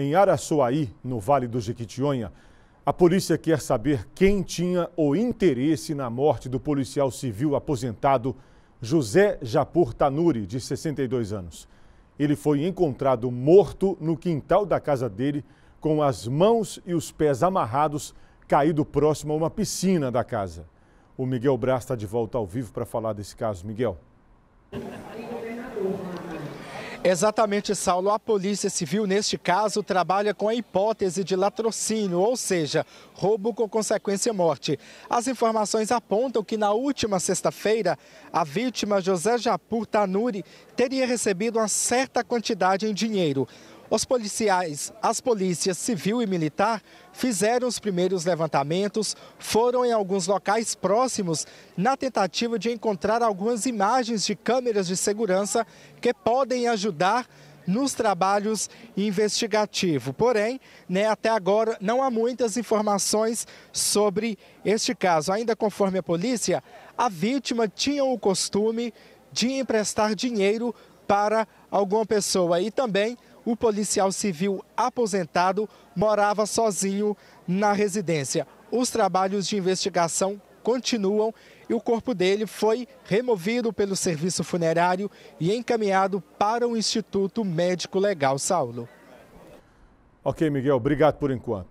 Em Araçuaí, no Vale do Jequitinhonha, a polícia quer saber quem tinha o interesse na morte do policial civil aposentado José Japur Tanuri, de 62 anos. Ele foi encontrado morto no quintal da casa dele, com as mãos e os pés amarrados, caído próximo a uma piscina da casa. O Miguel Braz está de volta ao vivo para falar desse caso. Miguel. Exatamente, Saulo. A Polícia Civil, neste caso, trabalha com a hipótese de latrocínio, ou seja, roubo com consequência morte. As informações apontam que na última sexta-feira, a vítima José Japur Tanuri teria recebido uma certa quantidade em dinheiro. Os policiais, as polícias civil e militar fizeram os primeiros levantamentos, foram em alguns locais próximos na tentativa de encontrar algumas imagens de câmeras de segurança que podem ajudar nos trabalhos investigativos. Porém, né, até agora não há muitas informações sobre este caso. Ainda conforme a polícia, a vítima tinha o costume de emprestar dinheiro para alguma pessoa e também o policial civil aposentado morava sozinho na residência. Os trabalhos de investigação continuam e o corpo dele foi removido pelo serviço funerário e encaminhado para o Instituto Médico Legal Saulo. Ok, Miguel, obrigado por enquanto.